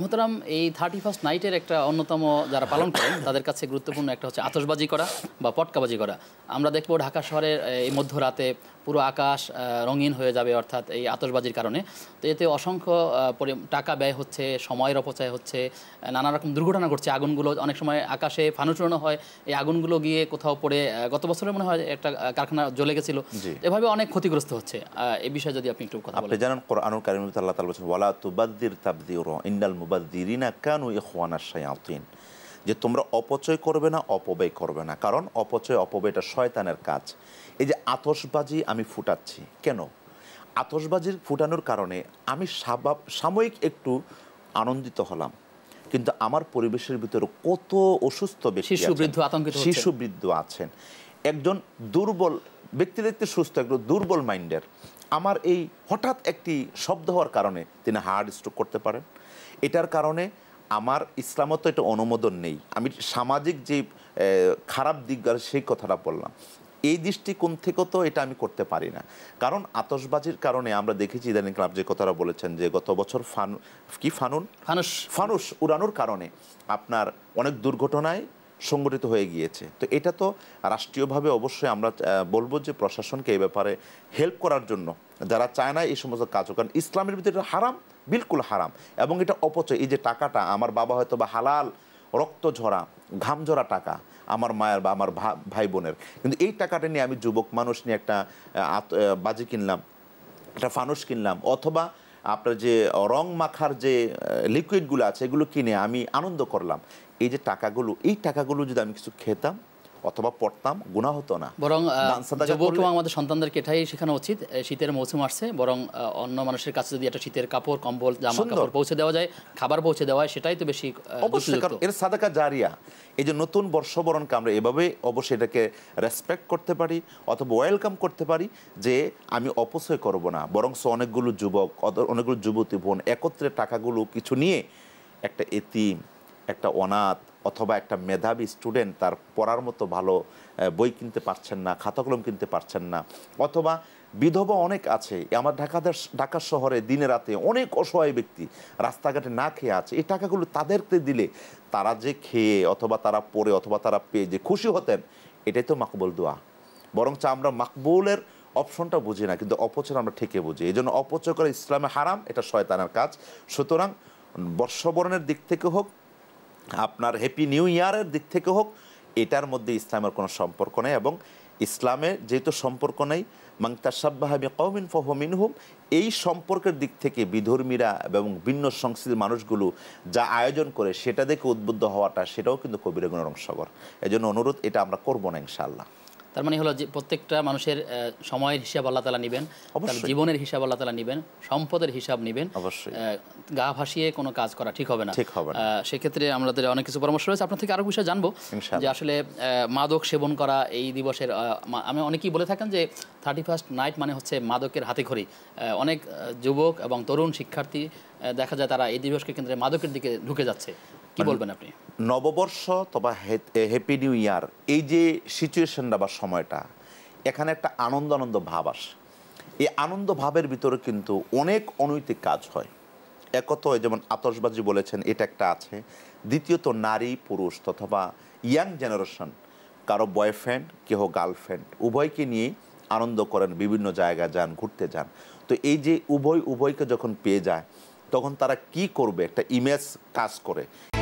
মোহতারাম এই thirty first নাইটের একটা অন্যতম যারা পালন করেন তাদের কাছে গুরুত্বপূর্ণ একটা হচ্ছে আতসবাজি করা বা পটকাবাজি করা আমরা দেখব ঢাকা শহরের এই মধ্যরাতে পুরো আকাশ রঙিন হয়ে যাবে অর্থাৎ এই আতসবাজির কারণে তো এতে অসংখ্য টাকা ব্যয় হচ্ছে সময়ের অপচয় হচ্ছে নানা রকম দুর্ঘটনা ঘটছে আগুনগুলো অনেক সময় আকাশে ফানুচুরানো হয় এই আগুনগুলো গিয়ে কোথাও পড়ে গত বছরের মনে হয় একটা কারখানা জ্বলে গেছিল এভাবে অনেক ক্ষতিগ্রস্ত হচ্ছে এই বিষয়ে যদি আপনি একটু কথা বলেন জানেন কোরআনুল কারিম আল্লাহ তাআলা বলেছেন ওয়ালা তুবাদ্দির তাবদির ইন্নাল মুবাদ্দিরিনা কানু ইখওয়ানাশ শায়াতিন যে তোমরা অপচয় করবে না অপব্যয় করবে না কারণ অপচয় অপব্যয়টা শয়তানের কাজ এই যে আতসবাজি আমি ফুটাচ্ছি কেন আতসবাজির ফুটানোর কারণে আমি সাময়িক একটু আনন্দিত হলাম কিন্তু আমার পরিবেশের ভিতরে কত অসুস্থ ব্যক্তি শিশুবৃদ্ধ আতঙ্কিত শিশুবৃদ্ধ আছেন একজন দুর্বল ব্যক্তি দেখতে সুস্থ একটু দুর্বল মাইন্ডের আমার এই হঠাৎ একটি শব্দ হওয়ার কারণে তিনি হার্ট স্ট্রোক করতে পারেন এটার কারণে আমার ইসলামও তো এটা অনুমোদন নেই আমি সামাজিক যে খারাপ দিকগুলো সেই কথাটা বললাম এই দৃষ্টিকোণ থেকেও তো এটা আমি করতে পারি না কারণ আতসবাজির কারণে আমরা দেখেছি ইদানিং ক্লাব যে কথাটা বলেছেন যে গত বছর ফান কি ফানুন ফানুস ফানুস উড়ানোর কারণে আপনার অনেক দুর্ঘটনায় সংগঠিত হয়ে গিয়েছে তো এটা তো রাষ্ট্রীয়ভাবে অবশ্যই আমরা বলবো যে প্রশাসনকে এই ব্যাপারে হেল্প করার জন্য যারা চায় না এই সমস্ত কাজ কারণ ইসলামের ভিতরে হারাম বিলকুল হারাম এবং এটা অপচয় এই যে টাকাটা আমার বাবা হয়তো বা হালাল রক্ত ঝরা ঘাম ঝরা টাকা আমার মায়ের বা আমার ভাই বোনের কিন্তু এই টাকাটা নিয়ে আমি যুবক মানুষ নিয়ে একটা বাজি কিনলাম একটা ফানুস কিনলাম অথবা আপনার যে রং মাখার যে লিকুইডগুলো আছে এগুলো কিনে আমি আনন্দ করলাম এই যে টাকাগুলো এই টাকাগুলো যদি আমি কিছু খেতাম অথবা পড়তাম গুণা হতো না বরং আমাদের সন্তানদেরকে এটাই শেখানো উচিত শীতের মৌসুম আসছে বরং অন্য মানুষের কাছে যদি একটা শীতের কাপড় কম্বল জামা কাপড় পৌঁছে দেওয়া যায় খাবার পৌঁছে দেওয়া হয় সেটাই তো বেশি এর সাদাকা জারিয়া এই যে নতুন বর্ষবরণকে আমরা এভাবে অবশ্যই এটাকে রেসপেক্ট করতে পারি অথবা ওয়েলকাম করতে পারি যে আমি অপচয় করব না বরং অনেকগুলো যুবক অনেকগুলো যুবতী বোন একত্রে টাকাগুলো কিছু নিয়ে একটা এতিম একটা অনাথ অথবা একটা মেধাবী স্টুডেন্ট তার পড়ার মতো ভালো বই কিনতে পারছেন না খাতাকলম কিনতে পারছেন না অথবা বিধবা অনেক আছে আমার ঢাকা ঢাকা শহরে দিনে রাতে অনেক অসহায় ব্যক্তি রাস্তাঘাটে না খেয়ে আছে এই টাকাগুলো তাদেরকে দিলে তারা যে খেয়ে অথবা তারা পড়ে অথবা তারা পেয়ে যে খুশি হতেন এটাই তো মাকবুল দোয়া বরঞ্চ আমরা মাকবুলের অপশনটা বুঝি না কিন্তু অপচয় আমরা ঠিকই বুঝি এই জন্য অপচয় করে ইসলামে হারাম এটা শয়তানের কাজ সুতরাং বর্ষবরণের দিক থেকে হোক আপনার হ্যাপি নিউ ইয়ারের দিক থেকে হোক এটার মধ্যে ইসলামের কোনো সম্পর্ক নেই এবং ইসলামের যেহেতু সম্পর্ক নেই মাংতাসাব্বাহাবি কৌমিন ফহমিন হুম এই সম্পর্কের দিক থেকে বিধর্মীরা এবং ভিন্ন সংস্কৃতির মানুষগুলো যা আয়োজন করে সেটা দেখে উদ্বুদ্ধ হওয়াটা সেটাও কিন্তু কবিরগুণের অংশগর এজন্য অনুরোধ এটা আমরা করবো না ইনশাআল্লাহ তার মানে হলো যে প্রত্যেকটা মানুষের সময়ের হিসাব আল্লাহ তালা নেবেন জীবনের হিসাব আল্লাহ তালা নেবেন সম্পদের হিসাব নেবেন গা ভাসিয়ে কোনো কাজ করা ঠিক হবে না ঠিক হবে সেক্ষেত্রে আমাদের অনেক কিছু পরামর্শ রয়েছে আপনার থেকে আরো বিষয় জানবো যে আসলে মাদক সেবন করা এই দিবসের আমি অনেকেই বলে থাকেন যে থার্টি ফার্স্ট নাইট মানে হচ্ছে মাদকের হাতে ঘড়ি অনেক যুবক এবং তরুণ শিক্ষার্থী দেখা যায় তারা এই দিবসকে কেন্দ্রে মাদকের দিকে ঢুকে যাচ্ছে কি মানে বলবেন আপনি নববর্ষ তবা হ্যাপি নিউ ইয়ার এই যে সিচুয়েশনটা বা সময়টা এখানে একটা আনন্দ আনন্দ ভাব আসে এই আনন্দ ভাবের ভিতরে কিন্তু অনেক অনৈতিক কাজ হয় একত যেমন আতসবাজি বলেছেন এটা একটা আছে দ্বিতীয়ত নারী পুরুষ অথবা ইয়াং জেনারেশন কারো বয়ফ্রেন্ড কেহ গার্লফ্রেন্ড উভয়কে নিয়ে আনন্দ করেন বিভিন্ন জায়গায় যান ঘুরতে যান তো এই যে উভয় উভয়কে যখন পেয়ে যায় তখন তারা কি করবে একটা ইমেজ কাজ করে